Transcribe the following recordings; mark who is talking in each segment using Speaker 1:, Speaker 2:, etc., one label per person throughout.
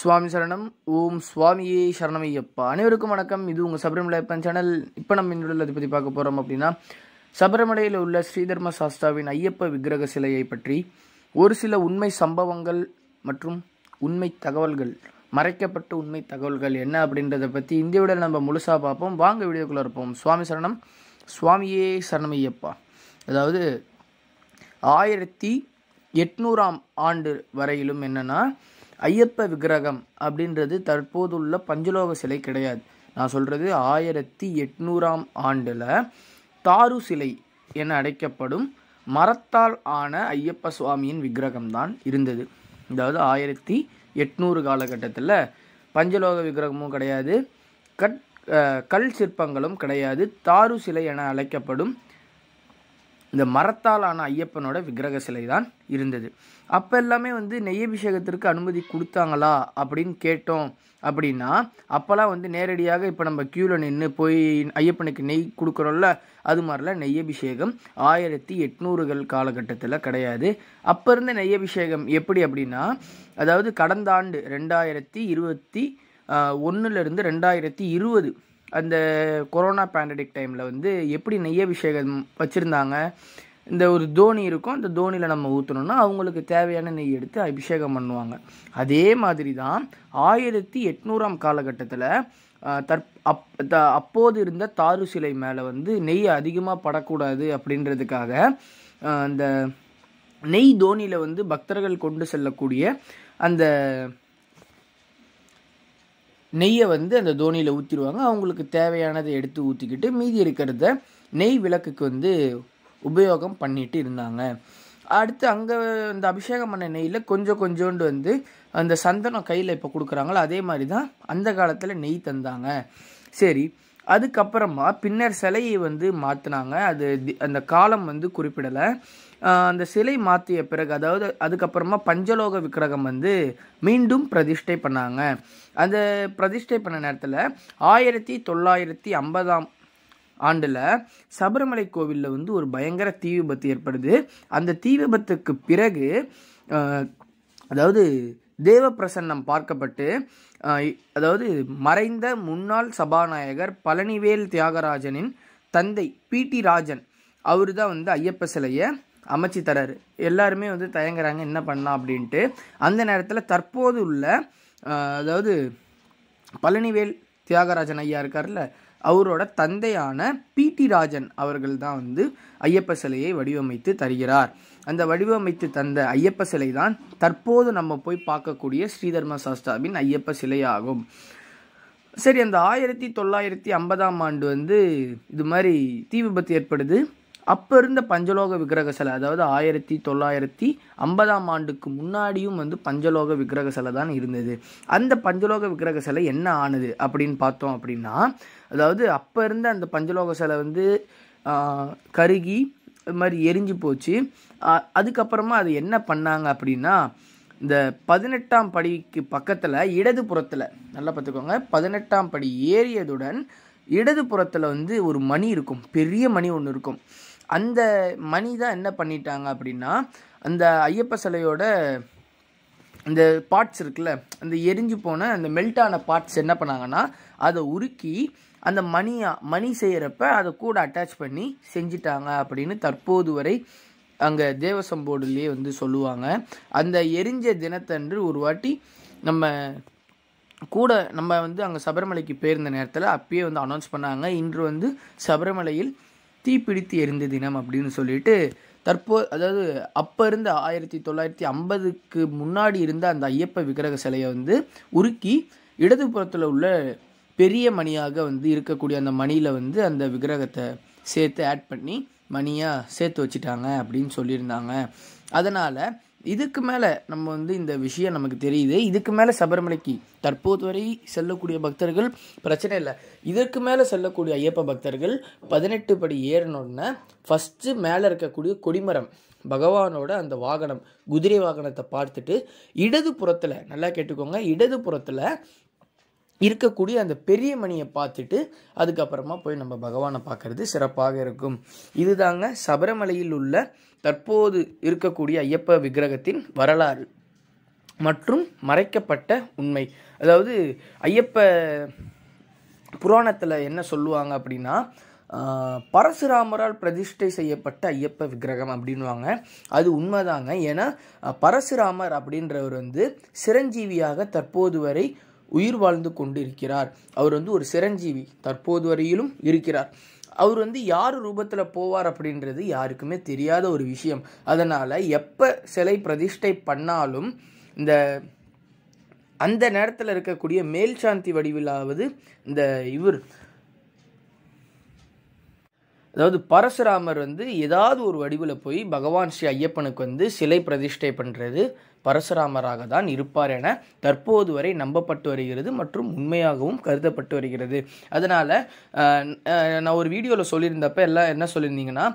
Speaker 1: சுவாமி சரணம் ஓம் சுவாமியே சரணமையப்பா அனைவருக்கும் வணக்கம் இது உங்கள் சபரிமலை அப்பன் சேனல் இப்போ நம்ம இன்னொரு அதை பற்றி பார்க்க போகிறோம் அப்படின்னா சபரிமலையில் உள்ள ஸ்ரீதர்ம சாஸ்தாவின் ஐயப்ப விக்கிரக சிலையை பற்றி ஒரு சில உண்மை சம்பவங்கள் மற்றும் உண்மை தகவல்கள் மறைக்கப்பட்ட உண்மை தகவல்கள் என்ன அப்படின்றத பற்றி இந்த விட நம்ம முழுசாக பார்ப்போம் வாங்க வீடியோக்குள்ளே இருப்போம் சுவாமி சரணம் சுவாமியே சரணமையப்பா அதாவது ஆயிரத்தி எட்நூறாம் ஆண்டு வரையிலும் என்னென்னா ஐயப்ப விக்கிரகம் அப்படின்றது தற்போதுள்ள பஞ்சலோக சிலை கிடையாது நான் சொல்கிறது ஆயிரத்தி எட்நூறாம் ஆண்டில் தாரு சிலை என அழைக்கப்படும் மரத்தால் ஆன ஐயப்ப சுவாமியின் விக்கிரகம் தான் இருந்தது அதாவது ஆயிரத்தி எட்நூறு காலகட்டத்தில் பஞ்சலோக விக்கிரகமும் கிடையாது கட் கல் சிற்பங்களும் கிடையாது தாரு சிலை என அழைக்கப்படும் இந்த ஆன ஐயப்பனோட விக்கிரக சிலை தான் இருந்தது அப்போ எல்லாமே வந்து நெய் அபிஷேகத்திற்கு அனுமதி கொடுத்தாங்களா அப்படின்னு கேட்டோம் அப்படின்னா அப்போல்லாம் வந்து நேரடியாக இப்போ நம்ம க்யூவில் நின்று போய் ஐயப்பனுக்கு நெய் கொடுக்குறோம்ல அது மாதிரிலாம் அபிஷேகம் ஆயிரத்தி எட்நூறுகள் காலகட்டத்தில் கிடையாது அப்போ இருந்த நெய் அபிஷேகம் எப்படி அப்படின்னா அதாவது கடந்த ஆண்டு ரெண்டாயிரத்தி இருபத்தி ஒன்றுலேருந்து ரெண்டாயிரத்தி இருபது அந்த கொரோனா பேண்டடிக் டைமில் வந்து எப்படி நெய்ய அபிஷேகம் வச்சுருந்தாங்க இந்த ஒரு தோனி இருக்கும் அந்த தோனியில் நம்ம ஊற்றணும்னா அவங்களுக்கு தேவையான நெய் எடுத்து அபிஷேகம் பண்ணுவாங்க அதே மாதிரி தான் ஆயிரத்தி எட்நூறாம் காலகட்டத்தில் தற் அப் த அப்போது இருந்த தாரு சிலை மேலே வந்து நெய் அதிகமாக படக்கூடாது அப்படின்றதுக்காக அந்த நெய் தோனியில் வந்து பக்தர்கள் கொண்டு செல்லக்கூடிய அந்த நெய்யை வந்து அந்த தோனியில் ஊற்றிடுவாங்க அவங்களுக்கு தேவையானதை எடுத்து ஊற்றிக்கிட்டு மீதி இருக்கிறத நெய் விளக்குக்கு வந்து உபயோகம் பண்ணிட்டு இருந்தாங்க அடுத்து அங்கே இந்த அபிஷேகம் பண்ண நெய்யில் கொஞ்சம் கொஞ்சோண்டு வந்து அந்த சந்தனம் கையில் இப்போ கொடுக்குறாங்களோ அதே மாதிரி தான் அந்த காலத்தில் நெய் தந்தாங்க சரி அதுக்கப்புறமா பின்னர் சிலையை வந்து மாற்றினாங்க அது அந்த காலம் வந்து குறிப்பிடலை அந்த சிலை மாற்றிய பிறகு அதாவது அதுக்கப்புறமா பஞ்சலோக விக்கிரகம் வந்து மீண்டும் பிரதிஷ்டை பண்ணாங்க அந்த பிரதிஷ்டை பண்ண நேரத்தில் ஆயிரத்தி தொள்ளாயிரத்தி ஐம்பதாம் ஆண்டில் சபரிமலை கோவிலில் வந்து ஒரு பயங்கர தீ விபத்து ஏற்படுது அந்த தீ விபத்துக்கு பிறகு அதாவது தேவப்பிரசன்னம் பார்க்கப்பட்டு அதாவது மறைந்த முன்னாள் சபாநாயகர் பழனிவேல் தியாகராஜனின் தந்தை பி டி ராஜன் அவர் தான் வந்து ஐயப்ப சிலையை அமைச்சு தராரு எல்லாருமே வந்து தயங்குறாங்க என்ன பண்ணலாம் அப்படின்ட்டு அந்த நேரத்தில் தற்போது உள்ள அதாவது பழனிவேல் தியாகராஜன் ஐயா இருக்கார்ல அவரோட தந்தையான டி ராஜன் அவர்கள் தான் வந்து ஐயப்ப சிலையை வடிவமைத்து தருகிறார் அந்த வடிவமைத்து தந்த ஐயப்ப சிலை தான் தற்போது நம்ம போய் பார்க்கக்கூடிய ஸ்ரீதர்ம சாஸ்தாவின் ஐயப்ப சிலையாகும் சரி அந்த ஆயிரத்தி தொள்ளாயிரத்தி ஐம்பதாம் ஆண்டு வந்து இது மாதிரி தீ விபத்து ஏற்படுது அப்போ இருந்த பஞ்சலோக விக்கிரக சிலை அதாவது ஆயிரத்தி தொள்ளாயிரத்தி ஐம்பதாம் ஆண்டுக்கு முன்னாடியும் வந்து பஞ்சலோக விக்கிரக சிலை தான் இருந்தது அந்த பஞ்சலோக விக்கிரக சிலை என்ன ஆனது அப்படின்னு பார்த்தோம் அப்படின்னா அதாவது அப்போ இருந்த அந்த பஞ்சலோக சிலை வந்து கருகி இது மாதிரி எரிஞ்சு போச்சு அதுக்கப்புறமா அது என்ன பண்ணாங்க அப்படின்னா இந்த பதினெட்டாம் படிக்கு பக்கத்தில் இடது புறத்தில் நல்லா பார்த்துக்கோங்க பதினெட்டாம் படி ஏறியதுடன் இடது புறத்தில் வந்து ஒரு மணி இருக்கும் பெரிய மணி ஒன்று இருக்கும் அந்த மணி தான் என்ன பண்ணிட்டாங்க அப்படின்னா அந்த ஐயப்ப சிலையோட அந்த பார்ட்ஸ் இருக்குல்ல அந்த எரிஞ்சு போன அந்த மெல்ட்டான பார்ட்ஸ் என்ன பண்ணாங்கன்னா அதை உருக்கி அந்த மணியாக மணி செய்கிறப்ப அதை கூட அட்டாச் பண்ணி செஞ்சிட்டாங்க அப்படின்னு தற்போது வரை அங்கே தேவசம்போர்டுலேயே வந்து சொல்லுவாங்க அந்த எரிஞ்ச தினத்தன்று ஒரு வாட்டி நம்ம கூட நம்ம வந்து அங்கே சபரிமலைக்கு போயிருந்த நேரத்தில் அப்பயே வந்து அனௌன்ஸ் பண்ணாங்க இன்று வந்து சபரிமலையில் தீப்பிடித்து எரிந்த தினம் அப்படின்னு சொல்லிட்டு தற்போது அதாவது அப்போ இருந்த ஆயிரத்தி தொள்ளாயிரத்தி ஐம்பதுக்கு முன்னாடி இருந்த அந்த ஐயப்ப விக்கிரக சிலையை வந்து உருக்கி இடதுபுறத்தில் உள்ள பெரிய மணியாக வந்து இருக்கக்கூடிய அந்த மணியில் வந்து அந்த விக்கிரகத்தை சேர்த்து ஆட் பண்ணி மணியாக சேர்த்து வச்சுட்டாங்க அப்படின்னு சொல்லியிருந்தாங்க அதனால் இதுக்கு மேலே நம்ம வந்து இந்த விஷயம் நமக்கு தெரியுது இதுக்கு மேலே சபரிமலைக்கு தற்போது வரை செல்லக்கூடிய பக்தர்கள் பிரச்சனை இல்லை இதற்கு மேலே செல்லக்கூடிய ஐயப்ப பக்தர்கள் பதினெட்டு படி ஏறினோடனே ஃபஸ்ட்டு மேலே இருக்கக்கூடிய கொடிமரம் பகவானோட அந்த வாகனம் குதிரை வாகனத்தை பார்த்துட்டு இடது புறத்தில் நல்லா கேட்டுக்கோங்க இடது புறத்தில் இருக்கக்கூடிய அந்த பெரிய மணியை பார்த்துட்டு அதுக்கப்புறமா போய் நம்ம பகவானை பார்க்கறது சிறப்பாக இருக்கும் இதுதாங்க சபரமலையில் உள்ள தற்போது இருக்கக்கூடிய ஐயப்ப விக்கிரகத்தின் வரலாறு மற்றும் மறைக்கப்பட்ட உண்மை அதாவது ஐயப்ப புராணத்தில் என்ன சொல்லுவாங்க அப்படின்னா பரசுராமரால் பிரதிஷ்டை செய்யப்பட்ட ஐயப்ப விக்கிரகம் அப்படின்வாங்க அது உண்மைதாங்க ஏன்னா பரசுராமர் அப்படின்றவர் வந்து சிரஞ்சீவியாக தற்போது வரை உயிர் வாழ்ந்து கொண்டிருக்கிறார் அவர் வந்து ஒரு சிரஞ்சீவி தற்போது வரையிலும் இருக்கிறார் அவர் வந்து யார் ரூபத்தில் போவார் அப்படின்றது யாருக்குமே தெரியாத ஒரு விஷயம் அதனால் எப்போ சிலை பிரதிஷ்டை பண்ணாலும் இந்த அந்த நேரத்தில் இருக்கக்கூடிய மேல் சாந்தி வடிவிலாவது இந்த இவர் அதாவது பரசுராமர் வந்து ஏதாவது ஒரு வடிவில் போய் பகவான் ஸ்ரீ ஐயப்பனுக்கு வந்து சிலை பிரதிஷ்டை பண்ணுறது பரசுராமராக தான் இருப்பார் என தற்போது வரை நம்பப்பட்டு வருகிறது மற்றும் உண்மையாகவும் கருதப்பட்டு வருகிறது அதனால் நான் ஒரு வீடியோவில் சொல்லியிருந்தப்ப எல்லாம் என்ன சொல்லியிருந்தீங்கன்னா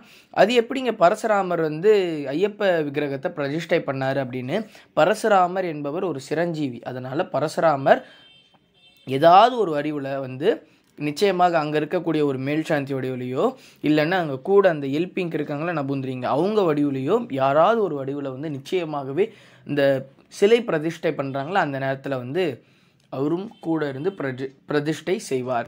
Speaker 1: அது எப்படிங்க பரசுராமர் வந்து ஐயப்ப விக்கிரகத்தை பிரதிஷ்டை பண்ணார் அப்படின்னு பரசுராமர் என்பவர் ஒரு சிரஞ்சீவி அதனால் பரசுராமர் ஏதாவது ஒரு வடிவில் வந்து நிச்சயமாக அங்கே இருக்கக்கூடிய ஒரு மேல் சாந்தி வடிவிலையோ இல்லைன்னா அங்கே கூட அந்த எல்பிங்க் இருக்காங்களா நபுந்துறீங்க அவங்க வடிவிலையோ யாராவது ஒரு வடிவில் வந்து நிச்சயமாகவே இந்த சிலை பிரதிஷ்டை பண்ணுறாங்களா அந்த நேரத்தில் வந்து அவரும் கூட இருந்து பிரதி பிரதிஷ்டை செய்வார்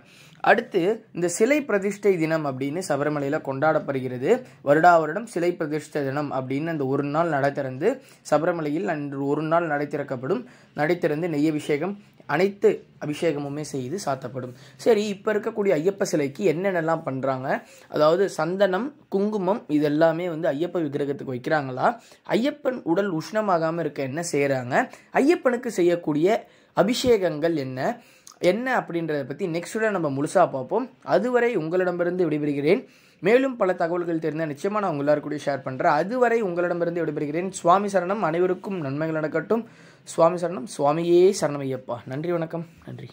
Speaker 1: அடுத்து இந்த சிலை பிரதிஷ்டை தினம் அப்படின்னு சபரிமலையில் கொண்டாடப்படுகிறது வருடா வருடம் சிலை பிரதிஷ்டை தினம் அப்படின்னு அந்த ஒரு நாள் நடை திறந்து சபரிமலையில் அன்று ஒரு நாள் நடை திறக்கப்படும் நடை திறந்து நெய்யபிஷேகம் அனைத்து அபிஷேகமுமே செய்து சாத்தப்படும் சரி இப்போ இருக்கக்கூடிய ஐயப்ப சிலைக்கு என்னென்னலாம் பண்ணுறாங்க அதாவது சந்தனம் குங்குமம் இதெல்லாமே வந்து ஐயப்ப விக்கிரகத்துக்கு வைக்கிறாங்களா ஐயப்பன் உடல் உஷ்ணமாகாமல் இருக்க என்ன செய்கிறாங்க ஐயப்பனுக்கு செய்யக்கூடிய அபிஷேகங்கள் என்ன என்ன அப்படின்றத பற்றி நெக்ஸ்ட் நம்ம முழுசாக பார்ப்போம் அதுவரை உங்களிடமிருந்து விடைபெறுகிறேன் மேலும் பல தகவல்கள் தெரிந்தால் நிச்சயமாக நான் உங்களார் எல்லாருக்கூடிய ஷேர் பண்ணுறேன் அதுவரை உங்களிடமிருந்து விடைபெறுகிறேன் சுவாமி சரணம் அனைவருக்கும் நன்மைகள் நடக்கட்டும் சுவாமி சரணம் சுவாமியே சரணம் ஐயப்பா நன்றி வணக்கம் நன்றி